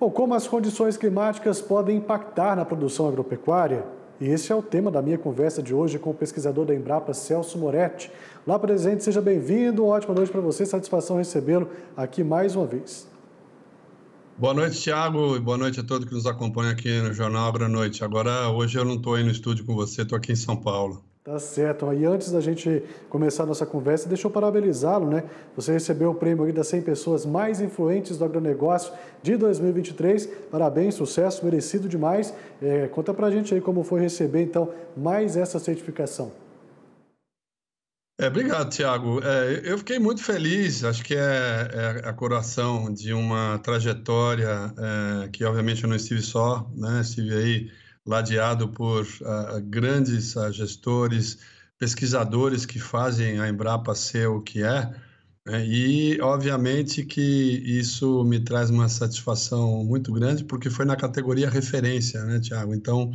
Bom, como as condições climáticas podem impactar na produção agropecuária? E esse é o tema da minha conversa de hoje com o pesquisador da Embrapa, Celso Moretti. Lá presente, seja bem-vindo, ótima noite para você, satisfação recebê-lo aqui mais uma vez. Boa noite, Thiago, e boa noite a todo que nos acompanha aqui no Jornal Abra Noite. Agora, hoje eu não estou aí no estúdio com você, estou aqui em São Paulo. Tá certo. E antes da gente começar a nossa conversa, deixa eu parabenizá-lo, né? Você recebeu o prêmio das 100 pessoas mais influentes do agronegócio de 2023. Parabéns, sucesso, merecido demais. É, conta pra gente aí como foi receber, então, mais essa certificação. É, obrigado, Tiago. É, eu fiquei muito feliz, acho que é, é a coração de uma trajetória é, que, obviamente, eu não estive só, né? Estive aí ladeado por uh, grandes uh, gestores, pesquisadores que fazem a Embrapa ser o que é. Né? E, obviamente, que isso me traz uma satisfação muito grande, porque foi na categoria referência, né, Tiago? Então,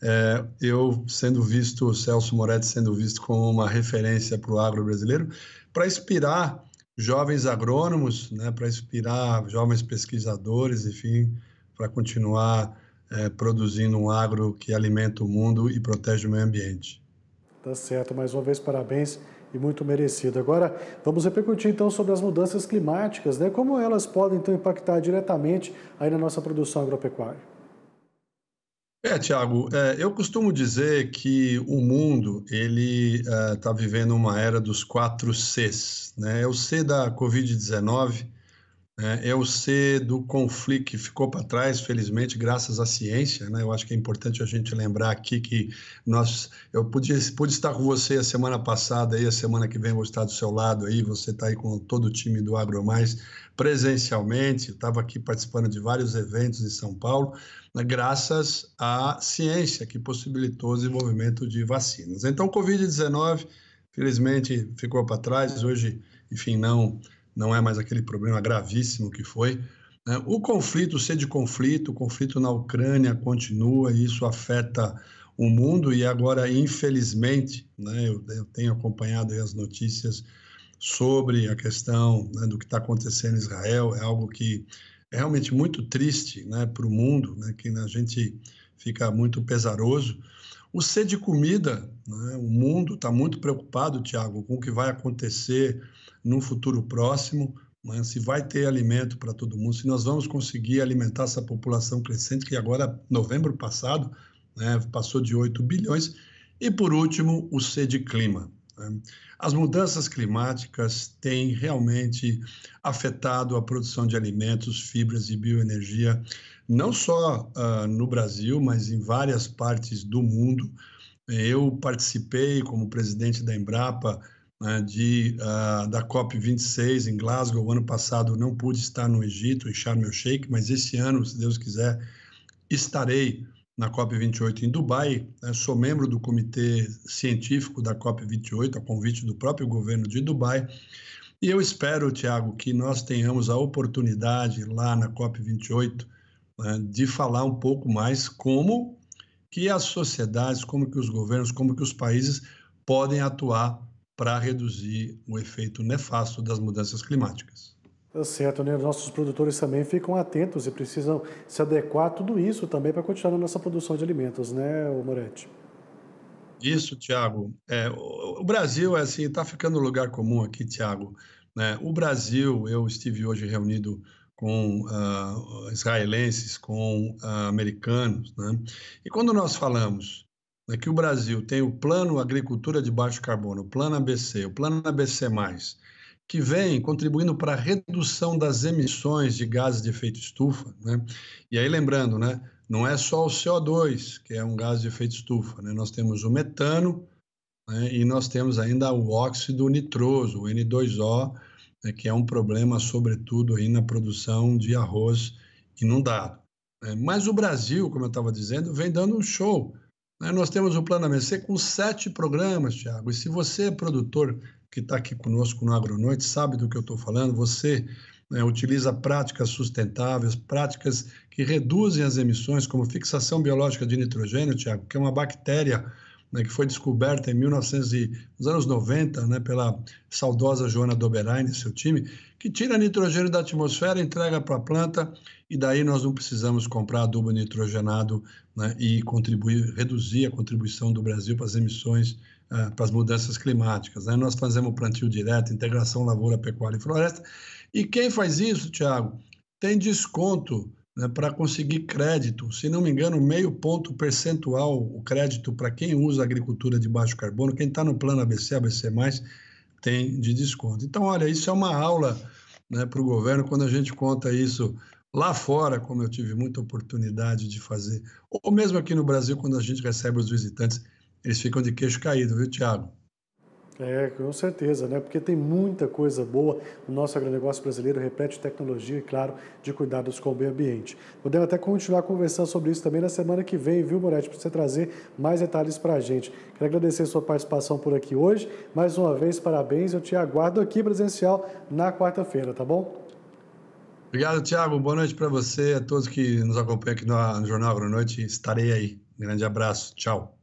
é, eu sendo visto, o Celso Moretti sendo visto como uma referência para o agro brasileiro, para inspirar jovens agrônomos, né, para inspirar jovens pesquisadores, enfim, para continuar é, produzindo um agro que alimenta o mundo e protege o meio ambiente. Tá certo, mais uma vez parabéns e muito merecido. Agora, vamos repercutir então sobre as mudanças climáticas, né? Como elas podem então impactar diretamente aí na nossa produção agropecuária? É, Tiago, é, eu costumo dizer que o mundo ele está é, tá vivendo uma era dos quatro Cs, né? É o C da Covid-19, né, é o ser do conflito que ficou para trás, felizmente, graças à ciência. Né? Eu acho que é importante a gente lembrar aqui que nós, eu pude, pude estar com você a semana passada e a semana que vem vou estar do seu lado aí. Você está aí com todo o time do Agro Mais presencialmente. Estava aqui participando de vários eventos em São Paulo, né? graças à ciência que possibilitou o desenvolvimento de vacinas. Então, Covid-19, felizmente, ficou para trás. Hoje, enfim, não não é mais aquele problema gravíssimo que foi. Né? O conflito, sede conflito, o conflito na Ucrânia continua e isso afeta o mundo e agora, infelizmente, né, eu, eu, tenho acompanhado as notícias sobre a questão né, do que está acontecendo em Israel, é algo que é realmente muito triste né, para o mundo, né, que a gente fica muito pesaroso, o C de comida, né? o mundo está muito preocupado, Tiago, com o que vai acontecer no futuro próximo, né? se vai ter alimento para todo mundo, se nós vamos conseguir alimentar essa população crescente, que agora, novembro passado, né? passou de 8 bilhões. E, por último, o C de clima. Né. As mudanças climáticas têm realmente afetado a produção de alimentos, fibras e bioenergia não só uh, no Brasil, mas em várias partes do mundo. Eu participei como presidente da Embrapa né, de, uh, da COP26 em Glasgow. O ano passado não pude estar no Egito, em Sharm el Sheikh, mas esse ano, se Deus quiser, estarei na COP28 em Dubai. Né. sou membro do comitê científico da COP28, a convite do próprio governo de Dubai. E eu espero, Tiago, que nós tenhamos a oportunidade lá na COP28 né, de falar um pouco mais como que as sociedades, como que os governos, como que os países podem atuar para reduzir o efeito nefasto das mudanças climáticas. Tá certo, né? Nossos produtores também ficam atentos e precisam se adequar a tudo isso também para continuar na nossa produção de alimentos, né, Moretti? Isso, Tiago. É, o Brasil é assim, está ficando lugar comum aqui, Tiago. Né? O Brasil, eu estive hoje reunido com uh, israelenses, com uh, americanos. Né? E quando nós falamos né, que o Brasil tem o Plano Agricultura de Baixo Carbono, o Plano ABC, o Plano ABC, que vem contribuindo para a redução das emissões de gases de efeito estufa. Né? E aí, lembrando, né, não é só o CO2, que é um gás de efeito estufa, né? nós temos o metano né, e nós temos ainda o óxido nitroso, o N2O, né, que é um problema, sobretudo, aí na produção de arroz inundado. Né? Mas o Brasil, como eu estava dizendo, vem dando um show. Né? Nós temos o Plano ABC com sete programas, Tiago, e se você é produtor que está aqui conosco no Agronoite sabe do que eu estou falando, você né, utiliza práticas sustentáveis, práticas que reduzem as emissões, como fixação biológica de nitrogênio, Tiago, que é uma bactéria né, que foi descoberta em 1900 e, nos anos 90 né, pela saudosa Joana Doberain e seu time, que tira nitrogênio da atmosfera, entrega para a planta e daí nós não precisamos comprar adubo nitrogenado né, e contribuir, reduzir a contribuição do Brasil para as emissões Uh, eh, para as mudanças climáticas. Né? Nós fazemos plantio direto, integração lavoura, pecuária e floresta. E quem faz isso, Tiago, tem desconto né, para conseguir crédito. Se não me engano, meio ponto percentual o crédito para quem usa agricultura de baixo carbono, quem está no plano ABC, ABC, tem de desconto. Então, olha, isso é uma aula né, para o governo quando a gente conta isso lá fora, como eu tive muita oportunidade de fazer, ou mesmo aqui no Brasil, quando a gente recebe os visitantes, eles ficam de queixo caído, viu, Tiago? É, com certeza, né? Porque tem muita coisa boa. O nosso agronegócio brasileiro repete tecnologia e, claro, de cuidados com o meio ambiente. Podemos até continuar conversando sobre isso também na semana que vem, viu, Moretti? Para você trazer mais detalhes para a gente. Quero agradecer a sua participação por aqui hoje. Mais uma vez, parabéns. Eu te aguardo aqui presencial na quarta-feira, tá bom? Obrigado, Tiago. Boa noite para você, a todos que nos acompanham aqui no Jornal Agronoite. Estarei aí. Um grande abraço. Tchau.